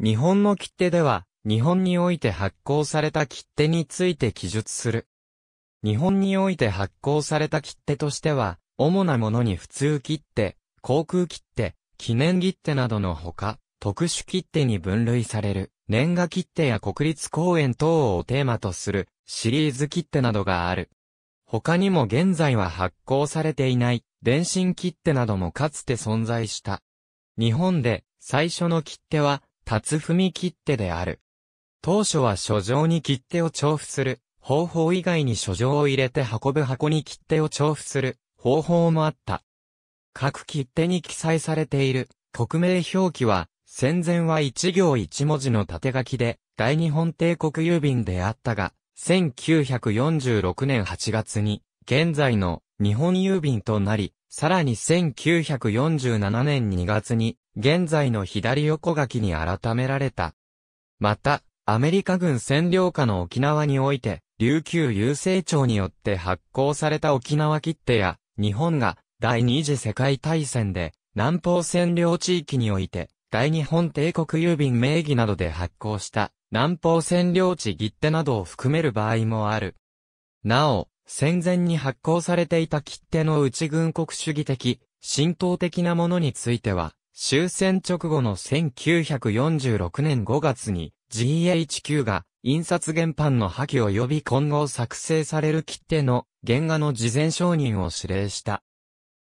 日本の切手では、日本において発行された切手について記述する。日本において発行された切手としては、主なものに普通切手、航空切手、記念切手などのほか、特殊切手に分類される、年賀切手や国立公園等をテーマとする、シリーズ切手などがある。他にも現在は発行されていない、電信切手などもかつて存在した。日本で、最初の切手は、立つ踏み切手である。当初は書状に切手を重複する方法以外に書状を入れて運ぶ箱に切手を重複する方法もあった。各切手に記載されている国名表記は戦前は一行一文字の縦書きで大日本帝国郵便であったが、1946年8月に現在の日本郵便となり、さらに1947年2月に現在の左横書きに改められた。また、アメリカ軍占領下の沖縄において、琉球郵政庁によって発行された沖縄切手や、日本が第二次世界大戦で南方占領地域において、大日本帝国郵便名義などで発行した南方占領地切手などを含める場合もある。なお、戦前に発行されていた切手の内軍国主義的、浸透的なものについては、終戦直後の1946年5月に GHQ が印刷原版の破棄及び今後作成される切手の原画の事前承認を指令した。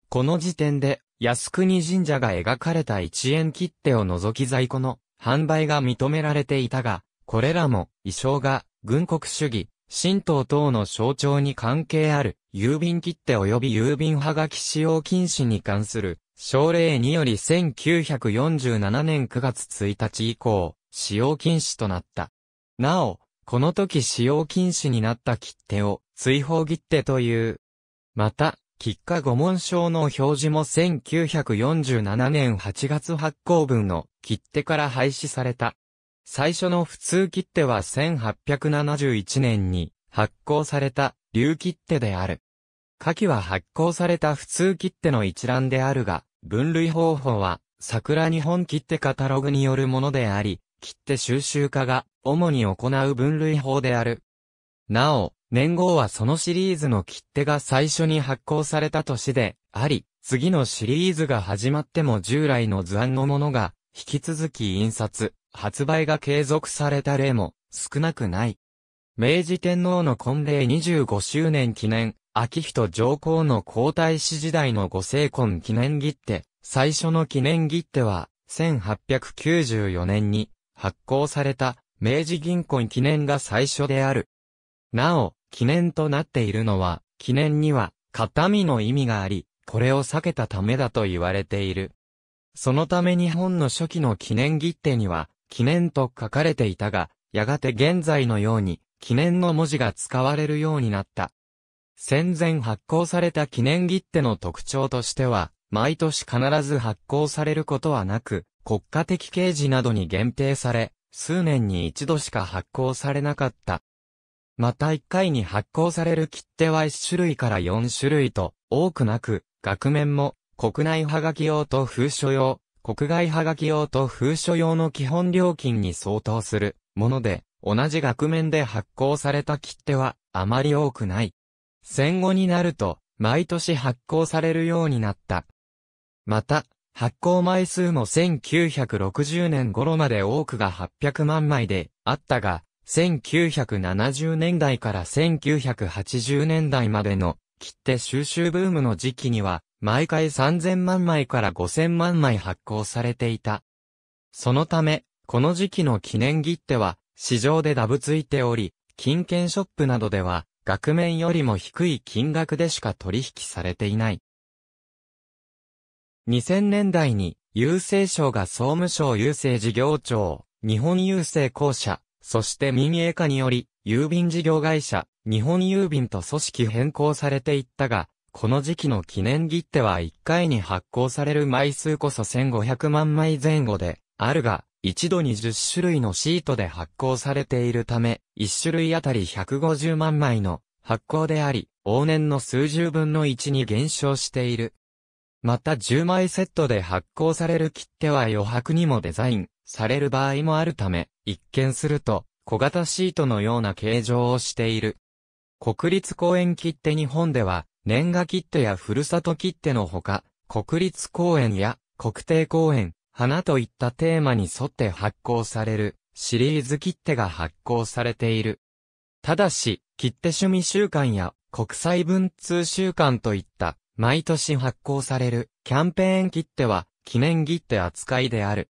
この時点で靖国神社が描かれた一円切手を除き在庫の販売が認められていたが、これらも衣装が軍国主義、神道等の象徴に関係ある郵便切手及び郵便はがき使用禁止に関する省令により1947年9月1日以降、使用禁止となった。なお、この時使用禁止になった切手を追放切手という。また、喫下五文章の表示も1947年8月発行分の切手から廃止された。最初の普通切手は1871年に発行された流切手である。下記は発行された普通切手の一覧であるが、分類方法は、桜日本切手カタログによるものであり、切手収集家が主に行う分類法である。なお、年号はそのシリーズの切手が最初に発行された年であり、次のシリーズが始まっても従来の図案のものが、引き続き印刷、発売が継続された例も少なくない。明治天皇の婚礼25周年記念秋仁上皇の皇太子時代のご成婚記念切手、最初の記念切手は、1894年に発行された明治銀婚記念が最初である。なお、記念となっているのは、記念には、形見の意味があり、これを避けたためだと言われている。そのため日本の初期の記念切手には、記念と書かれていたが、やがて現在のように、記念の文字が使われるようになった。戦前発行された記念切手の特徴としては、毎年必ず発行されることはなく、国家的刑事などに限定され、数年に一度しか発行されなかった。また一回に発行される切手は1種類から4種類と多くなく、額面も国内はがき用と封書用、国外はがき用と封書用の基本料金に相当するもので、同じ額面で発行された切手はあまり多くない。戦後になると、毎年発行されるようになった。また、発行枚数も1960年頃まで多くが800万枚であったが、1970年代から1980年代までの切手収集ブームの時期には、毎回3000万枚から5000万枚発行されていた。そのため、この時期の記念切手は、市場でダブついており、金券ショップなどでは、額面よりも低い金額でしか取引されていない。2000年代に、郵政省が総務省郵政事業庁、日本郵政公社、そして民営化により、郵便事業会社、日本郵便と組織変更されていったが、この時期の記念切手は1回に発行される枚数こそ1500万枚前後で、あるが、一度に10種類のシートで発行されているため、1種類あたり150万枚の発行であり、往年の数十分の1に減少している。また10枚セットで発行される切手は余白にもデザインされる場合もあるため、一見すると小型シートのような形状をしている。国立公園切手日本では、年賀切手やふるさと切手のほか、国立公園や国定公園、花といったテーマに沿って発行される、シリーズ切手が発行されている。ただし、切手趣味週間や国際文通週間といった、毎年発行されるキャンペーン切手は記念切手扱いである。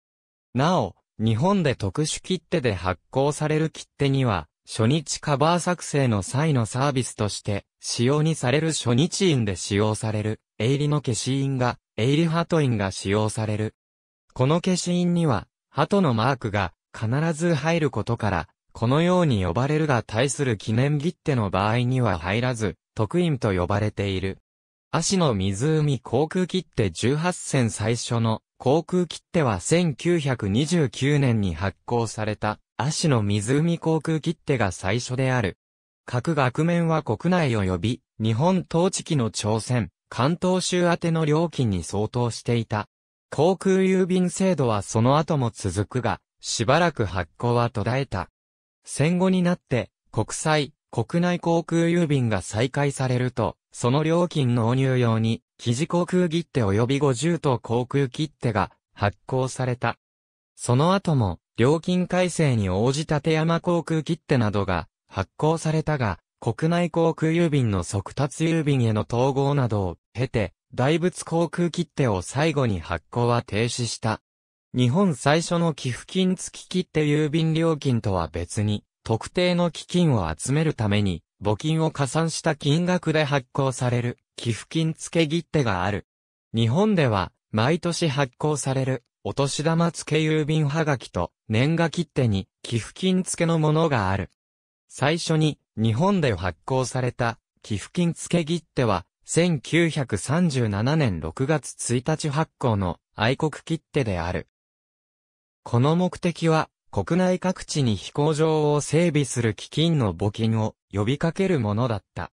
なお、日本で特殊切手で発行される切手には、初日カバー作成の際のサービスとして、使用にされる初日印で使用される、営利の消し印が、イ利ハト印が使用される、この消印には、鳩のマークが必ず入ることから、このように呼ばれるが対する記念切手の場合には入らず、特印と呼ばれている。足の湖航空切手18戦最初の航空切手は1929年に発行された足の湖航空切手が最初である。各額面は国内及び日本統治期の朝鮮、関東州宛ての料金に相当していた。航空郵便制度はその後も続くが、しばらく発行は途絶えた。戦後になって、国際、国内航空郵便が再開されると、その料金納入用に、記事航空切手及び50等航空切手が発行された。その後も、料金改正に応じた手山航空切手などが発行されたが、国内航空郵便の速達郵便への統合などを経て、大仏航空切手を最後に発行は停止した。日本最初の寄付金付き切手郵便料金とは別に、特定の基金を集めるために、募金を加算した金額で発行される、寄付金付け切手がある。日本では、毎年発行される、お年玉付け郵便はがきと、年賀切手に、寄付金付けのものがある。最初に、日本で発行された、寄付金付け切手は、1937年6月1日発行の愛国切手である。この目的は、国内各地に飛行場を整備する基金の募金を呼びかけるものだった。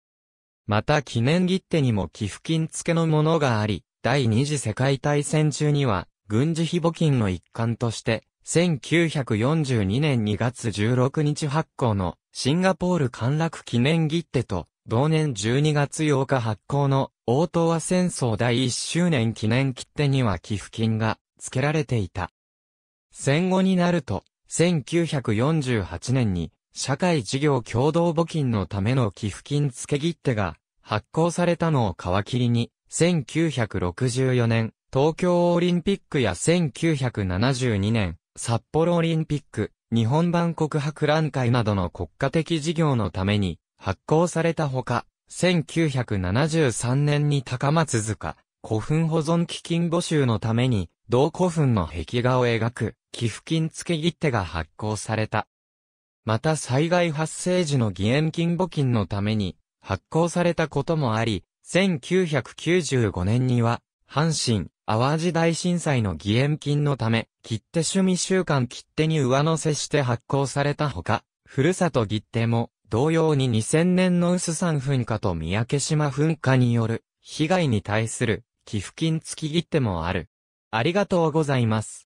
また記念切手にも寄付金付けのものがあり、第二次世界大戦中には、軍事費募金の一環として、1942年2月16日発行のシンガポール陥落記念切手と同年12月8日発行の、大東亜戦争第1周年記念切手には寄付金が付けられていた。戦後になると、1948年に、社会事業共同募金のための寄付金付け切手が発行されたのを皮切りに、1964年、東京オリンピックや1972年、札幌オリンピック、日本版告白覧会などの国家的事業のために、発行されたほか、1973年に高松塚、古墳保存基金募集のために、同古墳の壁画を描く、寄付金付切手が発行された。また災害発生時の義援金募金のために、発行されたこともあり、1995年には、阪神、淡路大震災の義援金のため、切手趣味週間切手に上乗せして発行されたほか、ふるさと切手も、同様に2000年の薄山噴火と三宅島噴火による被害に対する寄付金付き切手もある。ありがとうございます。